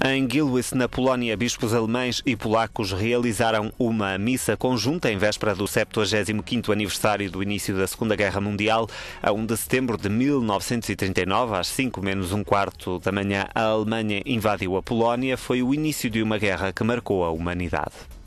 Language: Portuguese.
Em Gilwis, na Polónia, bispos alemães e polacos realizaram uma missa conjunta em véspera do 75º aniversário do início da Segunda Guerra Mundial. A 1 de setembro de 1939, às 5 menos um quarto da manhã, a Alemanha invadiu a Polónia. Foi o início de uma guerra que marcou a humanidade.